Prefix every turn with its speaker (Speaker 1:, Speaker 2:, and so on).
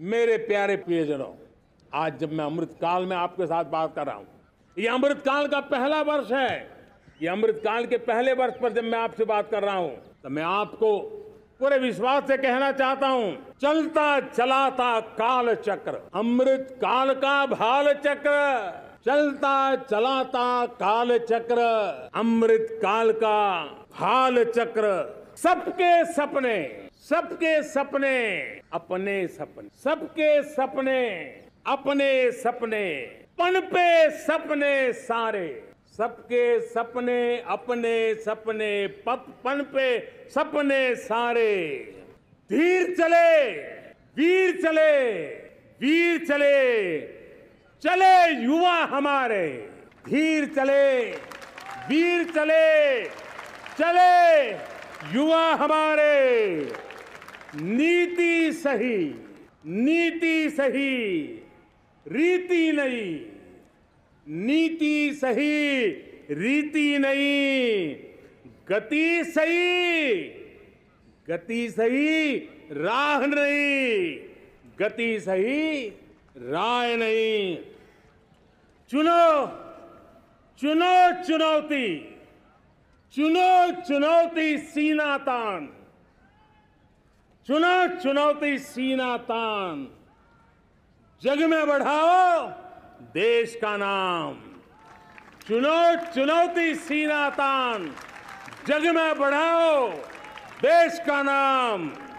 Speaker 1: मेरे प्यारे प्रियजनों आज जब मैं अमृतकाल में आपके साथ बात कर रहा हूं ये अमृतकाल का पहला वर्ष है ये अमृतकाल के पहले वर्ष पर जब मैं आपसे बात कर रहा हूं तो मैं आपको पूरे विश्वास से कहना चाहता हूं चलता चलाता काल चक्र अमृत काल का भाल चक्र चलता चलाता काल चक्र अमृत काल का भाल चक्र सबके सपने सबके सपने अपने सपने सबके सपने अपने सपने पनपे सपने सारे सबके सपने अपने सपने पप पे सपने सारे धीर चले वीर चले वीर चले चले युवा हमारे धीर चले वीर चले चले युवा हमारे नीति सही नीति सही रीति नहीं नीति सही रीति नहीं गति सही गति सही राह नहीं गति सही राय नहीं चुनो चुनो चुनौती चुनो चुनौती सीना तान चुना चुनौती सीना तान जग में बढ़ाओ देश का नाम चुनो चुनौती सीना तान जग में बढ़ाओ देश का नाम